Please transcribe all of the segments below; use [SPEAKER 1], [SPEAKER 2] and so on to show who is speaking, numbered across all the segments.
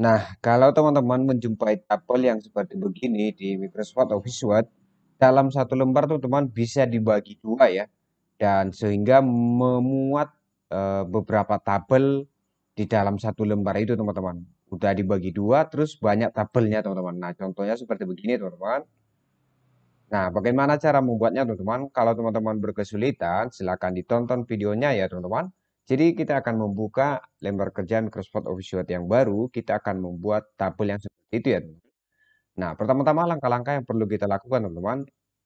[SPEAKER 1] Nah, kalau teman-teman menjumpai tabel yang seperti begini di Microsoft Office Word, dalam satu lembar tuh teman bisa dibagi dua ya, dan sehingga memuat e, beberapa tabel di dalam satu lembar itu teman-teman. Udah dibagi dua, terus banyak tabelnya teman-teman. Nah, contohnya seperti begini teman-teman. Nah, bagaimana cara membuatnya teman-teman? Kalau teman-teman berkesulitan, silakan ditonton videonya ya teman-teman jadi kita akan membuka lembar kerja Microsoft Office Word yang baru, kita akan membuat tabel yang seperti itu ya Nah, pertama-tama langkah-langkah yang perlu kita lakukan teman-teman,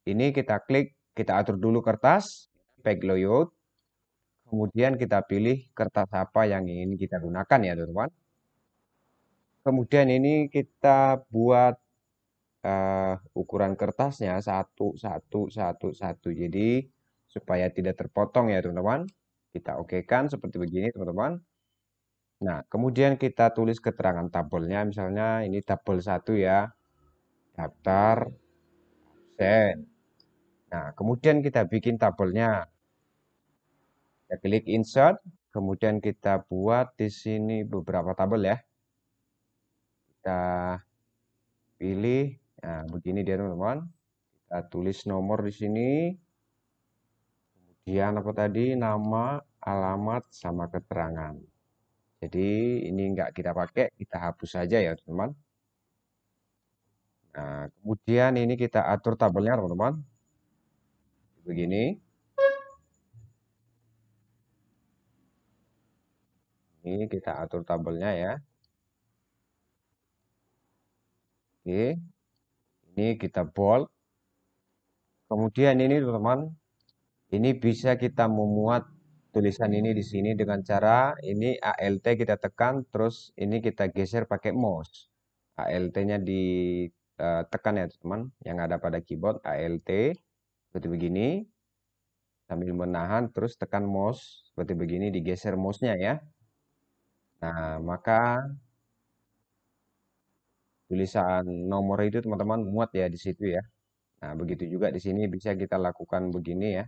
[SPEAKER 1] ini kita klik, kita atur dulu kertas, page layout, kemudian kita pilih kertas apa yang ingin kita gunakan ya teman-teman. Kemudian ini kita buat uh, ukuran kertasnya satu, satu, satu, satu, jadi supaya tidak terpotong ya teman-teman. Kita okekan seperti begini teman-teman. Nah, kemudian kita tulis keterangan tabelnya. Misalnya ini tabel satu ya. Daftar absen. Nah, kemudian kita bikin tabelnya. Kita klik insert. Kemudian kita buat di sini beberapa tabel ya. Kita pilih. Nah, begini dia teman-teman. Kita tulis nomor di sini bagian apa tadi nama alamat sama keterangan jadi ini enggak kita pakai kita hapus saja ya teman-teman nah kemudian ini kita atur tabelnya teman-teman begini ini kita atur tabelnya ya oke ini kita bold kemudian ini teman-teman ini bisa kita memuat tulisan ini di sini dengan cara ini ALT kita tekan terus ini kita geser pakai mouse. ALT-nya ditekan eh, ya teman yang ada pada keyboard ALT seperti begini sambil menahan terus tekan mouse seperti begini digeser mouse-nya ya. Nah, maka tulisan nomor itu teman-teman muat ya di situ ya. Nah, begitu juga di sini bisa kita lakukan begini ya.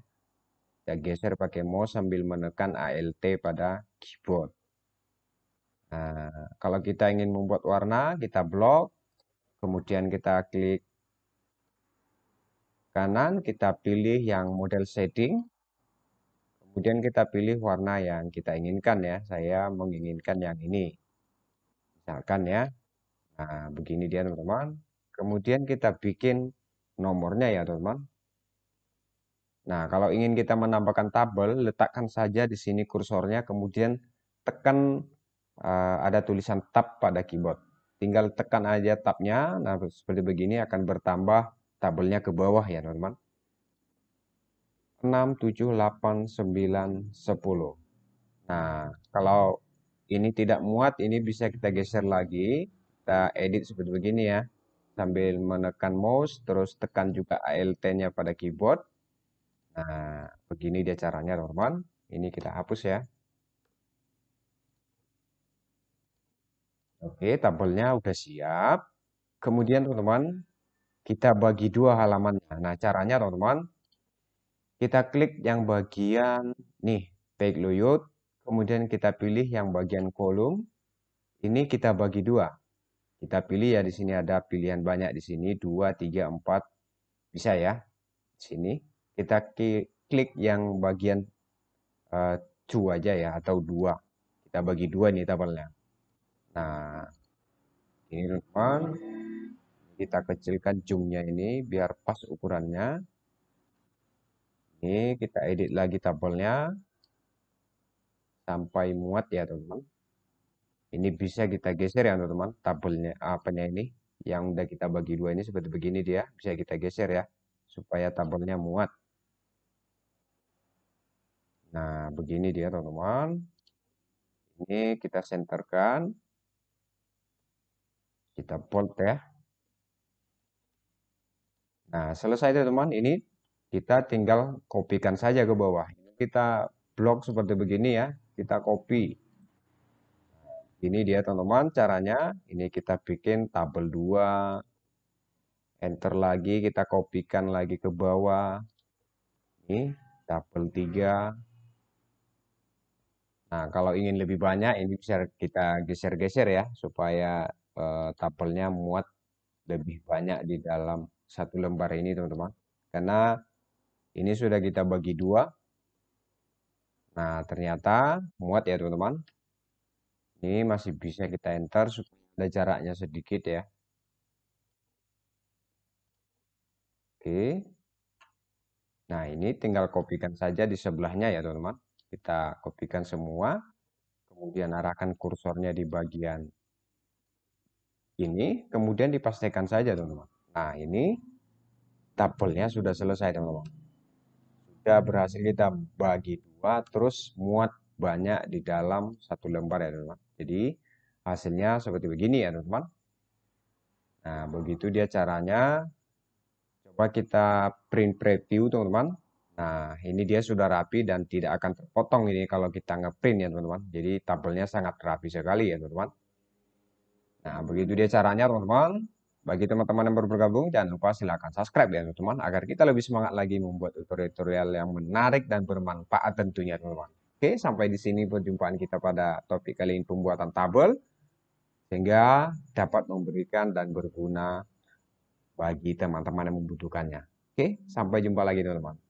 [SPEAKER 1] Kita geser pakai mouse sambil menekan ALT pada keyboard. Nah, kalau kita ingin membuat warna, kita blok. Kemudian kita klik kanan, kita pilih yang model shading. Kemudian kita pilih warna yang kita inginkan ya. Saya menginginkan yang ini. Misalkan ya. Nah, begini dia teman-teman. Kemudian kita bikin nomornya ya teman-teman. Nah, kalau ingin kita menambahkan tabel, letakkan saja di sini kursornya, kemudian tekan uh, ada tulisan tab pada keyboard. Tinggal tekan aja tabnya, nah seperti begini akan bertambah tabelnya ke bawah ya teman-teman. 6, 7, 8, 9, 10. Nah, kalau ini tidak muat, ini bisa kita geser lagi. Kita edit seperti begini ya. Sambil menekan mouse, terus tekan juga ALT-nya pada keyboard Nah, begini dia caranya teman-teman. Ini kita hapus ya. Oke, tabelnya udah siap. Kemudian teman-teman, kita bagi dua halaman. Nah, caranya teman-teman, kita klik yang bagian nih, page layout. Kemudian kita pilih yang bagian kolom. Ini kita bagi dua. Kita pilih ya, di sini ada pilihan banyak di sini. dua tiga empat Bisa ya, di sini kita klik yang bagian uh, eh, cu aja ya atau dua kita bagi dua nih tabelnya nah ini teman kita kecilkan zoomnya ini biar pas ukurannya ini kita edit lagi tabelnya sampai muat ya teman ini bisa kita geser ya teman-teman tabelnya apanya ini yang udah kita bagi dua ini seperti begini dia bisa kita geser ya supaya tabelnya muat Nah, begini dia teman-teman. Ini kita senterkan. Kita bolt ya. Nah, selesai teman-teman. Ini kita tinggal kopikan saja ke bawah. kita blok seperti begini ya. Kita copy. Ini dia teman-teman caranya. Ini kita bikin tabel 2. Enter lagi. Kita kopikan lagi ke bawah. Ini tabel 3 Nah, kalau ingin lebih banyak ini bisa kita geser-geser ya supaya uh, tabelnya muat lebih banyak di dalam satu lembar ini teman-teman. Karena ini sudah kita bagi dua. Nah, ternyata muat ya teman-teman. Ini masih bisa kita enter supaya ada jaraknya sedikit ya. Oke. Nah, ini tinggal kopikan saja di sebelahnya ya teman-teman. Kita kopikan semua, kemudian arahkan kursornya di bagian ini, kemudian dipastikan saja teman-teman. Nah ini tabelnya sudah selesai teman-teman. Sudah berhasil kita bagi dua, terus muat banyak di dalam satu lembar ya teman-teman. Jadi hasilnya seperti begini ya teman-teman. Nah begitu dia caranya. Coba kita print preview teman-teman. Nah, ini dia sudah rapi dan tidak akan terpotong ini kalau kita ngeprint ya teman-teman. Jadi tabelnya sangat rapi sekali ya teman-teman. Nah, begitu dia caranya teman-teman. Bagi teman-teman yang baru bergabung, jangan lupa silakan subscribe ya teman-teman. Agar kita lebih semangat lagi membuat tutorial-tutorial yang menarik dan bermanfaat tentunya teman-teman. Oke, sampai di sini perjumpaan kita pada topik kali ini pembuatan tabel. Sehingga dapat memberikan dan berguna bagi teman-teman yang membutuhkannya. Oke, sampai jumpa lagi teman-teman.